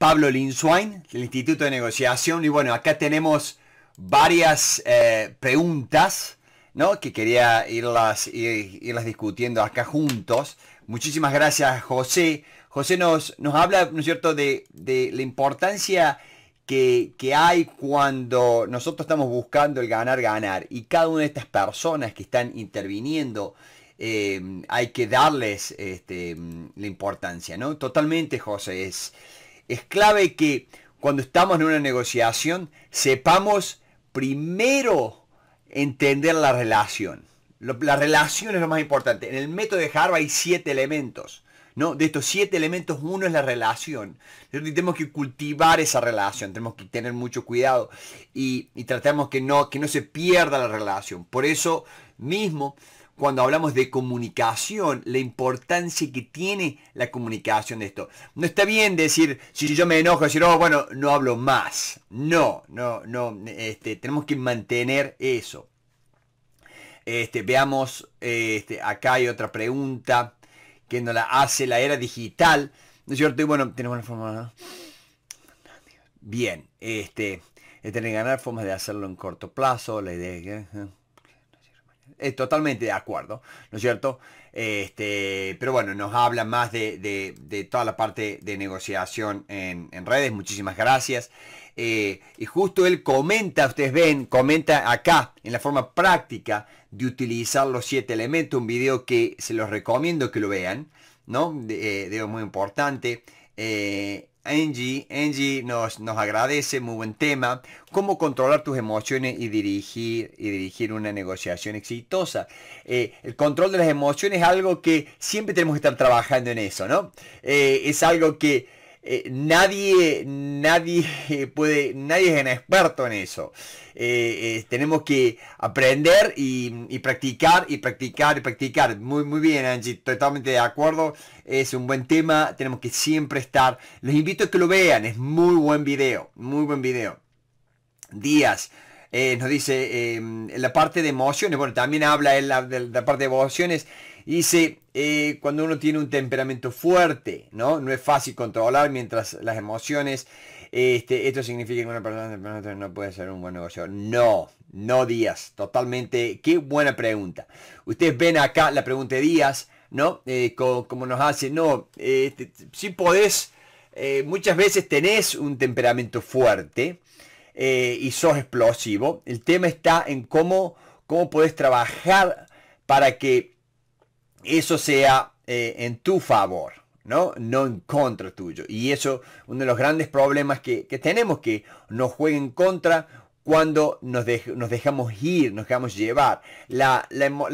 Pablo Linswain, del Instituto de Negociación. Y bueno, acá tenemos varias eh, preguntas, ¿no? Que quería irlas, discutiendo acá juntos. Muchísimas gracias, José. José nos, nos habla, ¿no es cierto?, de, la importancia que, hay cuando nosotros estamos buscando el ganar, ganar. Y cada una de estas personas que están interviniendo, eh, hay que darles este, la importancia, ¿no? Totalmente, José, es... Es clave que cuando estamos en una negociación sepamos primero entender la relación. La relación es lo más importante. En el método de Harvard hay siete elementos. ¿no? De estos siete elementos, uno es la relación. tenemos que cultivar esa relación, tenemos que tener mucho cuidado y, tratemos que no, que no se pierda la relación. Por eso mismo, cuando hablamos de comunicación, la importancia que tiene la comunicación de esto. No está bien decir, si yo me enojo, decir, oh, bueno, no hablo más. No, no, no, este, tenemos que mantener eso. Este, veamos, este, acá hay otra pregunta que nos la hace la era digital. ¿No es cierto? Y bueno, tenemos una forma. Bien, este, tener que ganar formas de hacerlo en corto plazo, la idea ¿eh? Eh, totalmente de acuerdo, ¿no es cierto? Este, pero bueno, nos habla más de, toda la parte de negociación en, redes. Muchísimas gracias. Eh, y justo él comenta, ustedes ven, comenta acá en la forma práctica de utilizar los siete elementos, un video que se los recomiendo que lo vean, ¿no? De, eh, muy importante. Angie, Angie nos, nos agradece, muy buen tema. ¿Cómo controlar tus emociones y dirigir, y dirigir una negociación exitosa? Eh, el control de las emociones es algo que siempre tenemos que estar trabajando en eso, ¿no? Eh, es algo que eh, nadie, nadie puede, nadie es un experto en eso. Eh, eh, tenemos que aprender y, practicar y practicar y practicar. Muy, muy bien, Angie, totalmente de acuerdo. Es un buen tema, tenemos que siempre estar. Los invito a que lo vean, es muy buen video, muy buen video. Díaz. nos dice em, la parte de emociones, bueno, también habla él de la parte de emociones, Dice, eh, cuando uno tiene un temperamento fuerte, ¿no? No es fácil controlar mientras las emociones, este, esto significa que una persona no puede ser un buen negocio. No, no Díaz, totalmente, qué buena pregunta. Ustedes ven acá la pregunta de Díaz, ¿no? Eh, como nos hace, no, este, si podés, eh, muchas veces tenés un temperamento fuerte y sos explosivo. El tema está en cómo, cómo podés trabajar para que eso sea eh, en tu favor, ¿no? No en contra tuyo. Y eso, uno de los grandes problemas que, tenemos, que nos en contra cuando nos, dejamos ir, nos dejamos llevar. las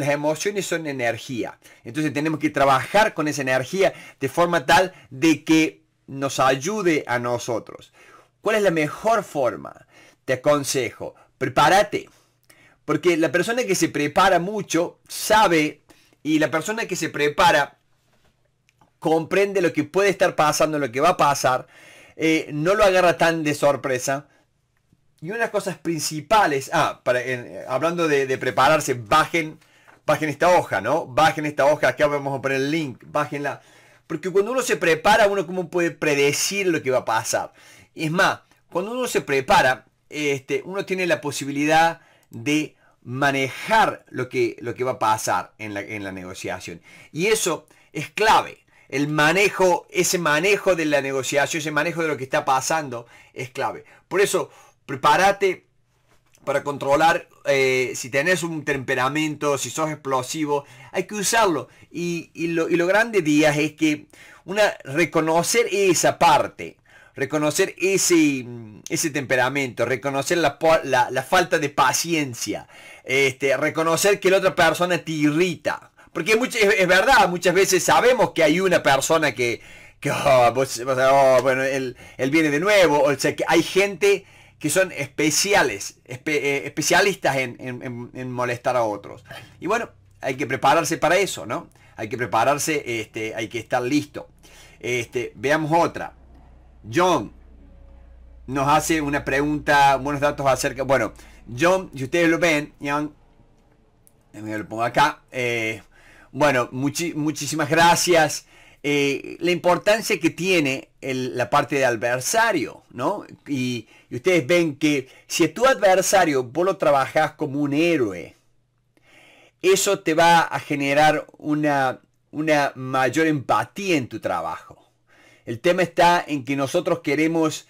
emociones son energía. Entonces tenemos que trabajar con esa energía de forma tal de que nos ayude a nosotros. ¿Cuál es la mejor forma? Te aconsejo, prepárate. Porque la persona que se prepara mucho sabe y la persona que se prepara comprende lo que puede estar pasando, lo que va a pasar, eh, no lo agarra tan de sorpresa. Y unas cosas principales, ah, hablando de, prepararse, bajen, bajen esta hoja, ¿no? Bajen esta hoja, acá vamos a poner el link, bájenla. Porque cuando uno se prepara, uno como puede predecir lo que va a pasar. es más, cuando uno se prepara, este, uno tiene la posibilidad de manejar lo que, lo que va a pasar en la, en la negociación. Y eso es clave. El manejo, ese manejo de la negociación, ese manejo de lo que está pasando es clave. Por eso, prepárate para controlar eh, si tenés un temperamento, si sos explosivo, hay que usarlo. Y, y, lo, y lo grande, día es que una, reconocer esa parte reconocer ese, mm, ese temperamento, reconocer la, falta de paciencia, este, reconocer que la otra persona te irrita. Porque muchas, es verdad, muchas veces sabemos que hay una persona que, oh, oh, bueno, él, viene de nuevo, o sea, que hay gente que son especiales, eh, especialistas en, molestar a otros. Y bueno, hay que prepararse para eso, ¿no? Hay que prepararse, este, hay que estar listo. Este, veamos otra. John nos hace una pregunta, buenos datos acerca. Bueno, John, si ustedes lo ven, John, me lo pongo acá. Eh, bueno, muchísimas gracias. Eh, la importancia que tiene la parte de adversario, ¿no? Y, ustedes ven que si tu adversario vos lo trabajas como un héroe, eso te va a generar una, una mayor empatía en tu trabajo. El tema está en que nosotros queremos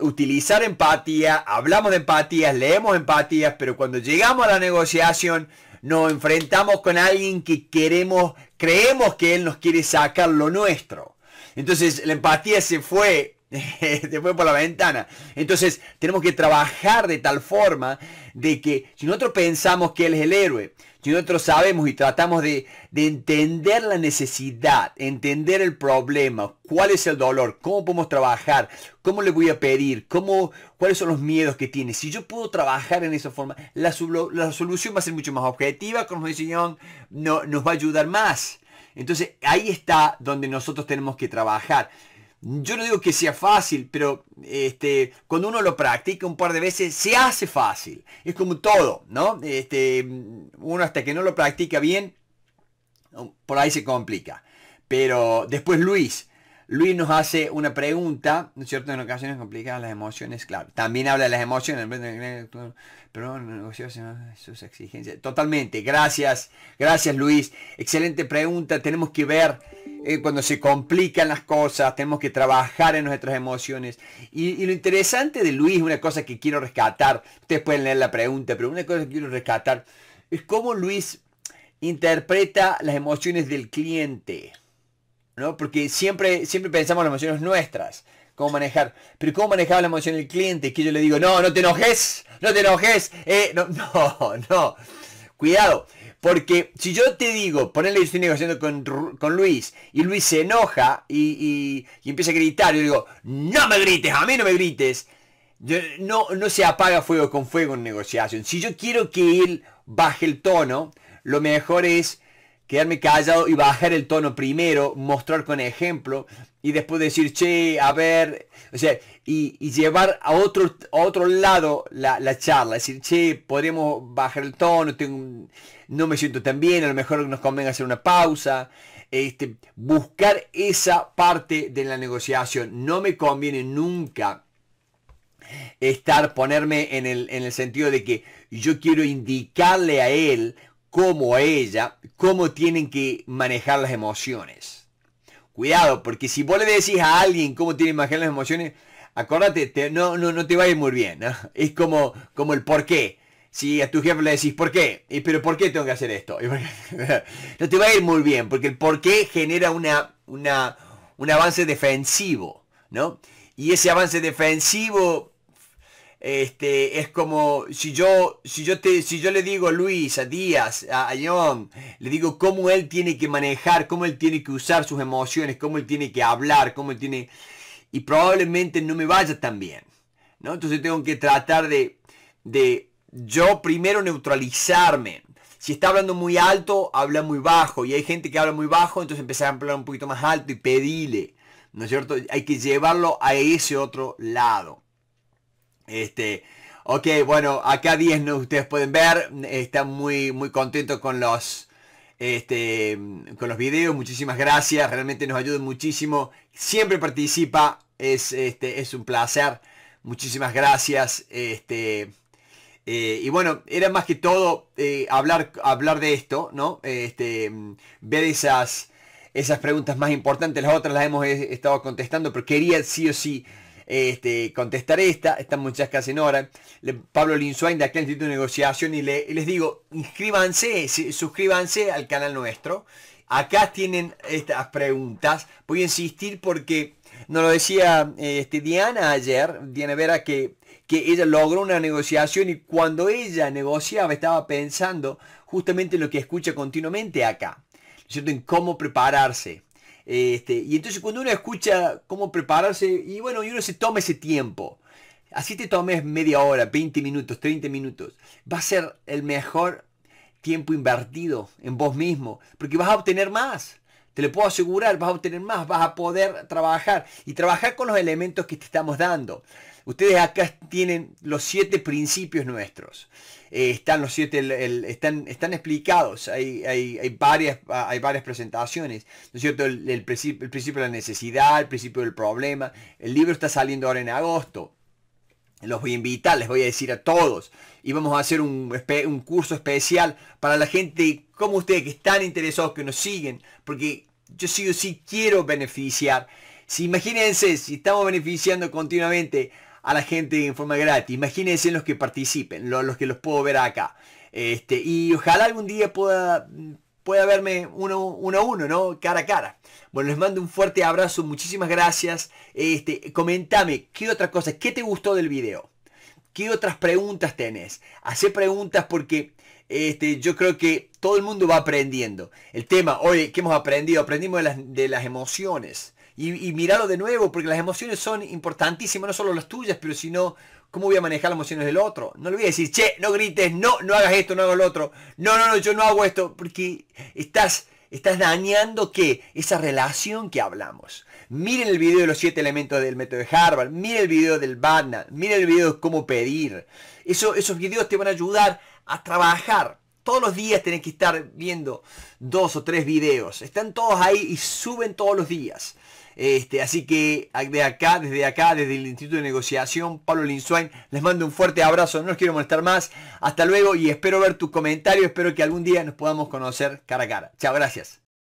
utilizar empatía, hablamos de empatías, leemos empatías, pero cuando llegamos a la negociación nos enfrentamos con alguien que queremos, creemos que él nos quiere sacar lo nuestro. Entonces la empatía se fue se fue por la ventana. Entonces, tenemos que trabajar de tal forma de que si nosotros pensamos que él es el héroe, si nosotros sabemos y tratamos de, entender la necesidad, entender el problema, cuál es el dolor, cómo podemos trabajar, cómo le voy a pedir, cómo, cuáles son los miedos que tiene. Si yo puedo trabajar en esa forma, la, solución va a ser mucho más objetiva, como dice nos va a ayudar más. Entonces ahí está donde nosotros tenemos que trabajar yo no digo que sea fácil, pero este, cuando uno lo practica un par de veces, se hace fácil. Es como todo, ¿no? Este, uno hasta que no lo practica bien, por ahí se complica. Pero después Luis, Luis nos hace una pregunta, ¿no es cierto? En ocasiones complicadas las emociones, claro. También habla de las emociones, pero negocios sus exigencias. Totalmente, gracias, gracias Luis. Excelente pregunta, tenemos que ver eh, cuando se complican las cosas, tenemos que trabajar en nuestras emociones. Y, lo interesante de Luis, una cosa que quiero rescatar, ustedes pueden leer la pregunta, pero una cosa que quiero rescatar es cómo Luis interpreta las emociones del cliente. ¿no? Porque siempre, siempre pensamos en las emociones nuestras, cómo manejar. Pero cómo manejaba la emoción del cliente, que yo le digo, no, no te enojes, no te enojes, eh, no, no. Cuidado, porque si yo te digo, ponele, estoy negociando con, Luis, y Luis se enoja y, empieza a gritar, yo digo, no me grites, a mí no me grites. no, no se apaga fuego con fuego en negociación. Si yo quiero que él baje el tono, lo mejor es quedarme callado y bajar el tono primero, mostrar con ejemplo y después decir, che, a ver, o sea, y, llevar a otro, a otro lado la, charla, decir, che, podríamos bajar el tono, no me siento tan bien, a lo mejor nos convenga hacer una pausa. Este, buscar esa parte de la negociación. No me conviene nunca estar, ponerme en el, en el sentido de que yo quiero indicarle a él como ella cómo tienen que manejar las emociones. Cuidado, porque si vos le decís a alguien cómo tiene que manejar las emociones, acuérdate, no, no, no te va a ir muy bien. Es como, como el por qué. Si a tu jefe le decís, ¿por qué? pero por qué tengo que hacer esto? no te va a ir muy bien, porque el por qué genera una, una, un avance defensivo, ¿no? Y ese avance defensivo este, es como si yo, si yo, te, si yo le digo a Luis, a Díaz, a, a John, le digo cómo él tiene que manejar, cómo él tiene que usar sus emociones, cómo él tiene que hablar, cómo él tiene... Y probablemente no me vaya tan bien. ¿no? Entonces tengo que tratar de, de yo primero neutralizarme. Si está hablando muy alto, habla muy bajo. Y hay gente que habla muy bajo, entonces empezar a hablar un poquito más alto y pedile. ¿No es cierto? Hay que llevarlo a ese otro lado. Este, ok, bueno, acá 10 no, ustedes pueden ver, están muy, muy contentos con los, este, con los videos, muchísimas gracias, realmente nos ayudan muchísimo, siempre participa, es, este, es un placer, muchísimas gracias, este, eh, y bueno, era más que todo eh, hablar, hablar de esto, ¿no? Este, ver esas, esas preguntas más importantes, las otras las hemos eh, estado contestando, pero quería sí o sí este, contestar esta, esta muchas casi Pablo Linsuain de aquel Instituto de Negociación y, le, les digo, inscríbanse, suscríbanse al canal nuestro. Acá tienen estas preguntas. Voy a insistir porque nos lo decía este, Diana ayer, Diana Vera, que, que ella logró una negociación y cuando ella negociaba estaba pensando justamente en lo que escucha continuamente acá, ¿cierto? En cómo prepararse este, y entonces cuando uno escucha cómo prepararse, y bueno, y uno se toma ese tiempo. Así te tomes media hora, 20 minutos, 30 minutos. Va a ser el mejor tiempo invertido en vos mismo, porque vas a obtener más. Te lo puedo asegurar, vas a obtener más, vas a poder trabajar y trabajar con los elementos que te estamos dando. Ustedes acá tienen los siete principios nuestros. Eh, están los siete, están, están explicados. Hay, varias, hay varias presentaciones. ¿No es cierto? El, principio, de la necesidad, el principio del problema. El libro está saliendo ahora en agosto. Los voy a invitar, les voy a decir a todos. Y vamos a hacer un, un curso especial para la gente como ustedes que están interesados, que nos siguen. Porque yo sí o sí quiero beneficiar. Si imagínense, si estamos beneficiando continuamente a la gente en forma gratis. Imagínense los que participen, los, los que los puedo ver acá. Este, y ojalá algún día pueda, pueda verme uno, uno a uno, ¿no? Cara a cara. Bueno, les mando un fuerte abrazo, muchísimas gracias. Este, comentame, ¿qué otra cosa? ¿Qué te gustó del video? ¿Qué otras preguntas tenés? Hacé preguntas porque este, yo creo que todo el mundo va aprendiendo. El tema, hoy, que hemos aprendido? Aprendimos de las, emociones. Y, y mirarlo de nuevo, porque las emociones son importantísimas, no solo las tuyas, pero sino cómo voy a manejar las emociones del otro. No le voy a decir, che, no grites, no, no hagas esto, no hagas lo otro. No, no, no, yo no hago esto, porque estás, estás dañando que esa relación que hablamos. Miren el video de los siete elementos del método de Harvard, miren el video del Batman, miren el video de cómo pedir esos videos te van a ayudar a trabajar. Todos los días tenés que estar viendo dos o tres videos. Están todos ahí y suben todos los días. Este, así que de acá, desde acá, desde el Instituto de Negociación, Pablo Linswain, les mando un fuerte abrazo, no los quiero molestar más. Hasta luego y espero ver tus comentarios, espero que algún día nos podamos conocer cara a cara. Chao, gracias.